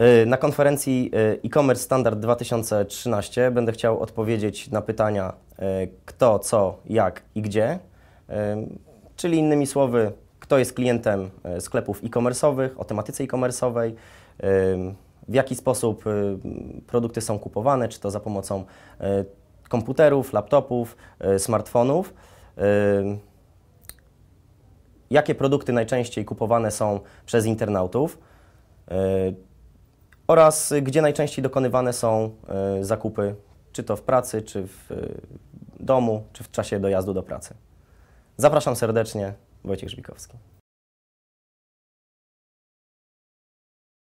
E, na konferencji e, e-commerce standard 2013 będę chciał odpowiedzieć na pytania e, kto, co, jak i gdzie, czyli innymi słowy, kto jest klientem sklepów e-commerce'owych, o tematyce e-commerce'owej, w jaki sposób produkty są kupowane, czy to za pomocą komputerów, laptopów, smartfonów. Jakie produkty najczęściej kupowane są przez internautów? oraz gdzie najczęściej dokonywane są y, zakupy, czy to w pracy, czy w y, domu, czy w czasie dojazdu do pracy. Zapraszam serdecznie, Wojciech Żbikowski.